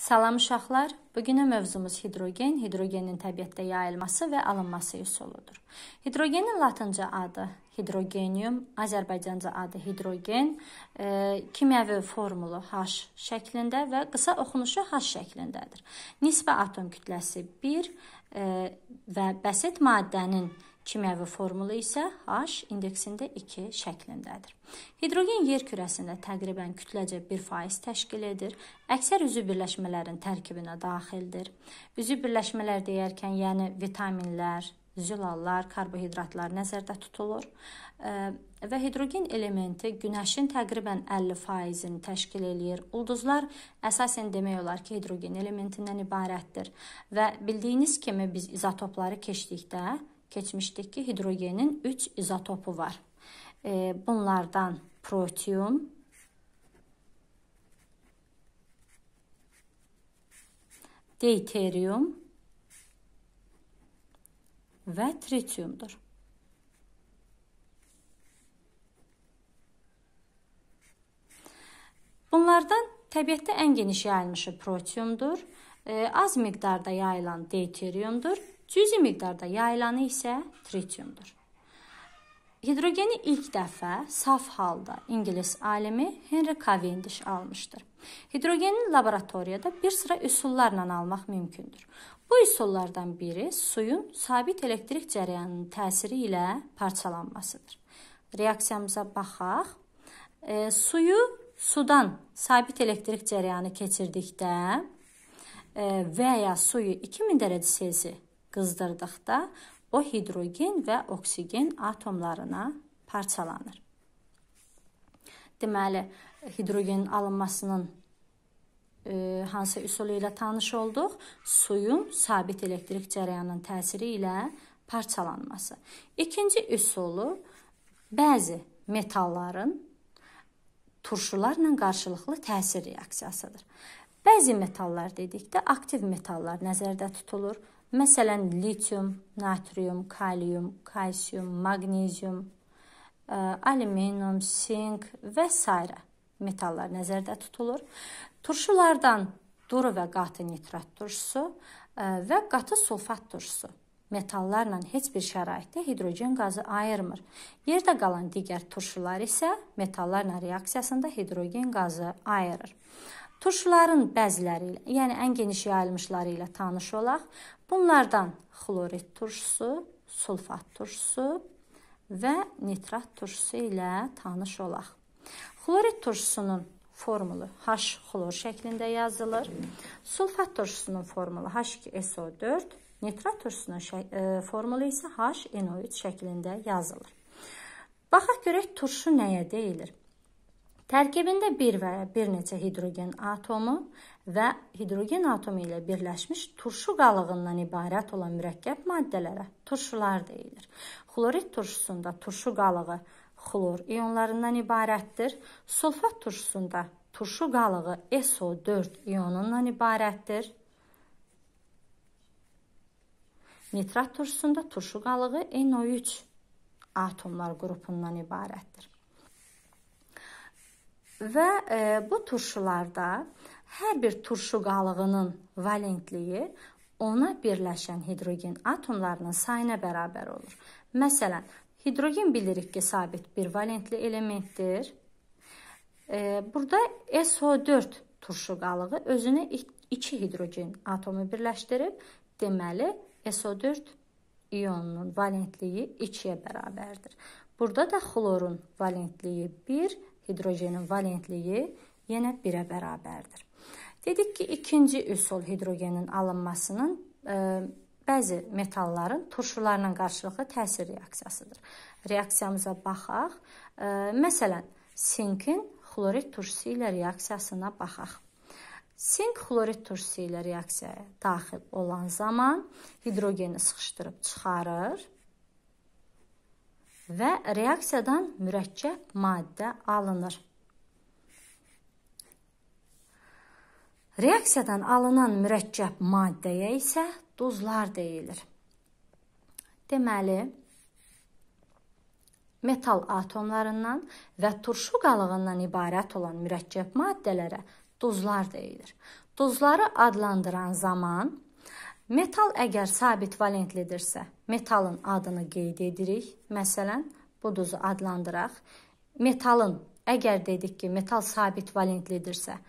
Salam uşaqlar. Bugünə mövzumuz hidrogen, hidrogenin təbiətdə yayılması və alınması üsuludur. Hidrogenin latınca adı hidrogenium, Azərbaycanca adı hidrogen, e, kimyəvi formulu H şəklində və qısa oxunuşu H şəklindədir. Nisbi atom kütləsi 1 e, və bəsit maddənin e, Kimyəvi formulu isə H indeksində 2 şəklindədir. Hidrogen yer kürəsində təqribən kütləcə 1% təşkil edir. Əksər üzü birləşmələrin tərkibinə daxildir. Üzü birləşmələr deyərkən, yəni vitaminlər, zülallar, karbohidratlar nəzərdə tutulur və hidrogen elementi günəşin təqribən 50%-ini təşkil eləyir. Ulduzlar əsasən demək olar ki, hidrogen elementindən ibarətdir və bildiyiniz kimi biz izotopları keçdikdə keçmişdik ki, hidrogenin 3 izotopu var. E, bunlardan protium, deuterium və tritiumdur. Bunlardan təbiətdə ən geniş yayılmışı protiumdur, e, az miqdarda yayılan deuteriumdur Cüzi miqdarda yayılanı isə tritiumdur. Hidrogeni ilk dəfə saf halda ingilis alimi Henry Cavendish almışdır. Hidrogeni laboratoriyada bir sıra üsullarla almaq mümkündür. Bu üsullardan biri suyun sabit elektrik cərəyanının təsiri ilə parçalanmasıdır. Reaksiyamıza baxaq. E, suyu sudan sabit elektrik cərəyanı keçirdikdə e, və ya suyu 2000 dərəcə Selsi qızdırdıqda o hidrogen və oksigen atomlarına parçalanır. Deməli, hidrogenin alınmasının e, hansı üsulu ilə tanış olduq? Suyun sabit elektrik cərəyanının təsiri ilə parçalanması. İkinci üsulu bəzi metalların turşularla qarşılıqlı təsir reaksiyasıdır. Bəzi metallar dedikdə aktiv metallar nəzərdə tutulur. Məsələn, litium, natrium, kalium, kalsium, maqnezium, alüminium, sink və s. metallar nəzərdə tutulur. Turşulardan duru və qatı nitrat turşusu və qatı sulfat turşusu metallarla heç bir şəraitdə hidrogen qazı ayırmır. Yerdə qalan digər turşular isə metallarla reaksiyasında hidrogen qazı ayırır. Turşuların bəziləri ilə, yəni ən geniş yayılmışları ilə tanış olaq. Bunlardan xlorid turşusu, sulfat turşusu və nitrat turşusu ilə tanış olaq. Xlorid turşusunun formulu H xlor şəklində yazılır. Sulfat turşusunun formulu H2SO4, nitrat turşusunun e, formulu isə HNO3 şəklində yazılır. Baxaq görək turşu nəyə deyilir? Tərkibində bir və ya bir neçə hidrogen atomu və hidrogen atomu ilə birləşmiş turşu qalığından ibarət olan mürəkkəb maddələrə turşular deyilir. Xlorid turşusunda turşu qalığı xlor ionlarından ibarətdir. Sulfat turşusunda turşu qalığı SO4 ionundan ibarətdir. Nitrat turşusunda turşu qalığı NO3 atomlar qrupundan ibarətdir. Və e, bu turşularda Hər bir turşu qalığının valentliyi ona birləşən hidrogen atomlarının sayına bərabər olur. Məsələn, hidrogen bilirik ki, sabit bir valentli elementdir. E, burada SO4 turşu qalığı özünə 2 hidrogen atomu birləşdirib, deməli SO4 ionunun valentliyi 2-yə bərabərdir. Burada da xlorun valentliyi 1, hidrogenin valentliyi yenə 1-ə bərabərdir. Dedik ki, ikinci üsul hidrogenin alınmasının e, bəzi metalların turşularla qarşılıqlı təsir reaksiyasıdır. Reaksiyamıza baxaq. E, məsələn, sinkin xlorid turşusu ilə reaksiyasına baxaq. Sink xlorid turşusu ilə reaksiyaya daxil olan zaman hidrogeni sıxışdırıb çıxarır və reaksiyadan mürəkkəb maddə alınır. Reaksiyadan alınan mürəkkəb maddəyə isə duzlar deyilir. Deməli, metal atomlarından və turşu qalığından ibarət olan mürəkkəb maddələrə duzlar deyilir. Duzları adlandıran zaman metal əgər sabit valentlidirsə, metalın adını qeyd edirik. Məsələn, bu duzu adlandıraq. Metalın əgər dedik ki, metal sabit valentlidirsə,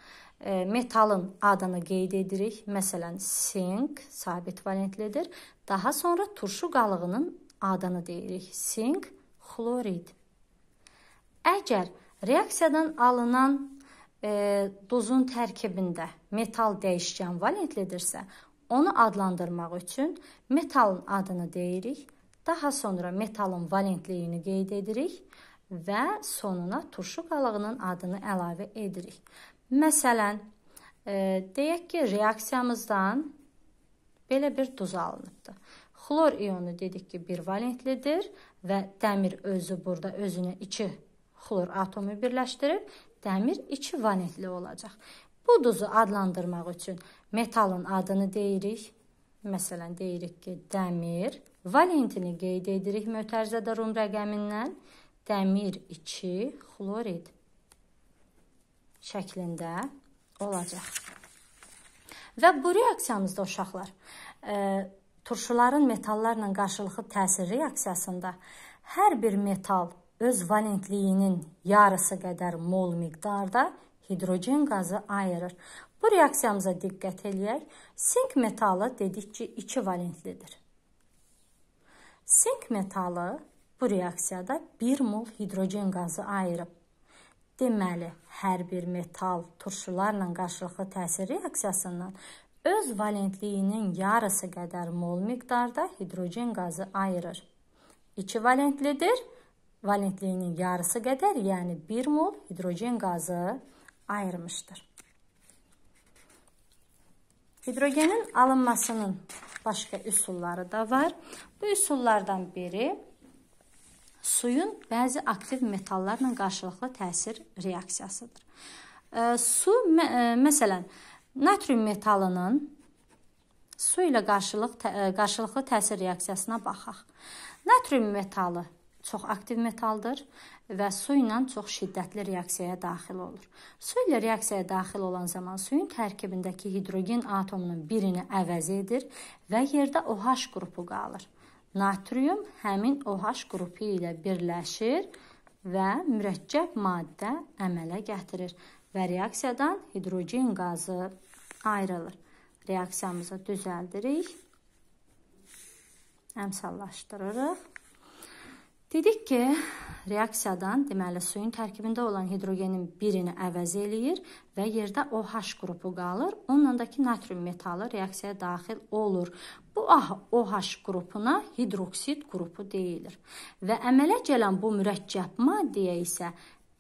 metalın adını qeyd edirik. Məsələn, sink sabit valentlidir. Daha sonra turşu qalığının adını deyirik. Sink xlorid. Əgər reaksiyadan alınan e, duzun tərkibində metal dəyişkən valentlidirsə, onu adlandırmaq üçün metalın adını deyirik. Daha sonra metalın valentliyini qeyd edirik və sonuna turşu qalığının adını əlavə edirik. Məsələn, e, deyək ki, reaksiyamızdan belə bir duz alınıbdı. Xlor ionu dedik ki, bir valentlidir və dəmir özü burada özünə 2 xlor atomu birləşdirib dəmir 2 valentli olacaq. Bu duzu adlandırmaq üçün metalın adını deyirik. Məsələn, deyirik ki, dəmir valentini qeyd edirik mötərizədə rum rəqəmindən. Dəmir 2 xlorid şəklində olacaq. Və bu reaksiyamızda uşaqlar, e, turşuların metallarla qarşılıqlı təsir reaksiyasında hər bir metal öz valentliyinin yarısı qədər mol miqdarda hidrogen qazı ayırır. Bu reaksiyamıza diqqət eləyək. Sink metalı dedik ki, 2 valentlidir. Sink metalı bu reaksiyada 1 mol hidrogen qazı ayırıb. Deməli, hər bir metal turşularla qarşılıqlı təsir reaksiyasından öz valentliyinin yarısı qədər mol miqdarda hidrogen qazı ayırır. 2 valentlidir. Valentliyinin yarısı qədər, yəni 1 mol hidrogen qazı ayırmışdır. Hidrogenin alınmasının başqa üsulları da var. Bu üsullardan biri suyun bəzi aktiv metallarla qarşılıqlı təsir reaksiyasıdır. Su məsələn natrium metalının su ilə qarşılıq qarşılıqlı təsir reaksiyasına baxaq. Natrium metalı çox aktiv metaldır və su ilə çox şiddətli reaksiyaya daxil olur. Su ilə reaksiyaya daxil olan zaman suyun tərkibindəki hidrogen atomunun birini əvəz edir və yerdə OH qrupu qalır. Natrium həmin OH qrupu ilə birləşir və mürəkkəb maddə əmələ gətirir və reaksiyadan hidrogen qazı ayrılır. Reaksiyamızı düzəldirik. Əmsallaşdırırıq. Dedik ki, reaksiyadan deməli suyun tərkibində olan hidrogenin birini əvəz eləyir və yerdə OH qrupu qalır. Onundakı natrium metalı reaksiyaya daxil olur. Bu OH qrupuna hidroksid qrupu deyilir. Və əmələ gələn bu mürəkkəb maddəyə isə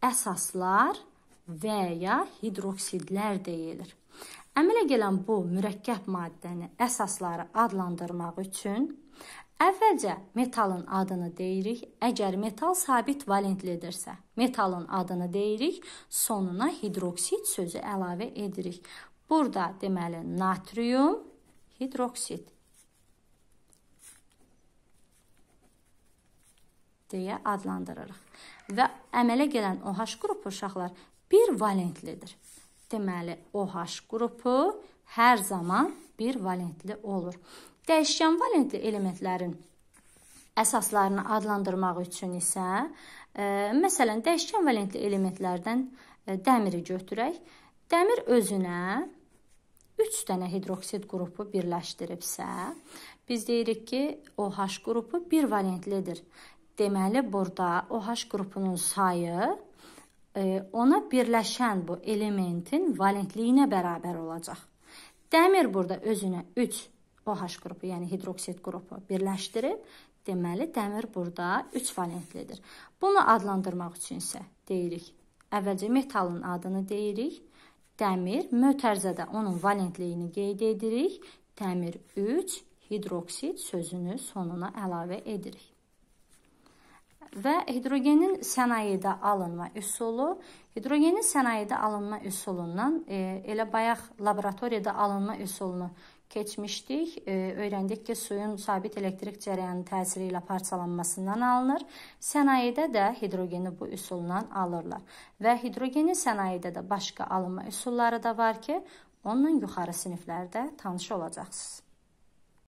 əsaslar və ya hidroksidlər deyilir. Əmələ gələn bu mürəkkəb maddəni əsasları adlandırmaq üçün Əvvəlcə metalın adını deyirik. Əgər metal sabit valentlidirsə, metalın adını deyirik, sonuna hidroksid sözü əlavə edirik. Burada deməli natrium hidroksid deyə adlandırırıq. Və əmələ gələn OH qrupu uşaqlar bir valentlidir. Deməli OH qrupu hər zaman bir valentli olur. Dəyişkən valentli elementlərin əsaslarını adlandırmaq üçün isə ə, e, məsələn dəyişkən valentli elementlərdən ə, e, dəmiri götürək. Dəmir özünə 3 dənə hidroksid qrupu birləşdiribsə, biz deyirik ki, OH qrupu bir valentlidir. Deməli, burada OH qrupunun sayı e, ona birləşən bu elementin valentliyinə bərabər olacaq. Dəmir burada özünə 3 OH qrupu, yəni hidroksid qrupu birləşdirib, deməli dəmir burada 3 valentlidir. Bunu adlandırmaq üçün isə deyirik, əvvəlcə metalın adını deyirik. Dəmir mötərzədə onun valentliyini qeyd edirik. Dəmir 3 hidroksid sözünü sonuna əlavə edirik. Və hidrogenin sənayedə alınma üsulu, hidrogenin sənayedə alınma üsulundan e, elə bayaq laboratoriyada alınma üsulunu keçmişdik. Öyrəndik ki, suyun sabit elektrik cərəyanı təsiri ilə parçalanmasından alınır. Sənayedə də hidrogeni bu üsulla alırlar. Və hidrogeni sənayedə də başqa alınma üsulları da var ki, onunla yuxarı siniflərdə tanış olacaqsınız.